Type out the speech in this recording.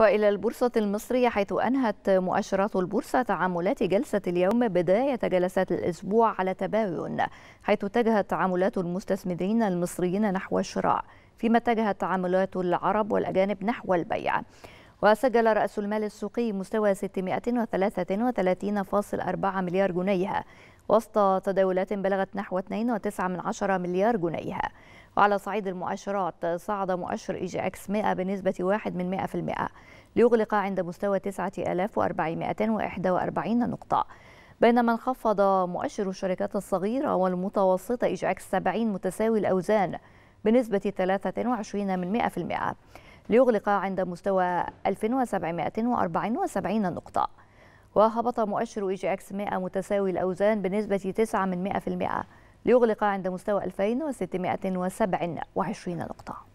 والى البورصه المصريه حيث انهت مؤشرات البورصه تعاملات جلسه اليوم بدايه جلسات الاسبوع على تباين حيث اتجهت تعاملات المستثمرين المصريين نحو الشراء فيما اتجهت تعاملات العرب والاجانب نحو البيع وسجل رأس المال السوقي مستوى 633.4 مليار جنيه وسط تداولات بلغت نحو 2.9 مليار جنيه وعلى صعيد المؤشرات صعد مؤشر اي جي اكس 100 بنسبة 1 من 100% ليغلق عند مستوى 9441 نقطة بينما انخفض مؤشر الشركات الصغيرة والمتوسطة اي جي اكس 70 متساوي الأوزان بنسبة 23 من 100% ليغلق عند مستوى 1774 نقطة وهبط مؤشر اي جي اكس 100 متساوي الأوزان بنسبة 9 من 100% ليغلق عند مستوى 2627 نقطة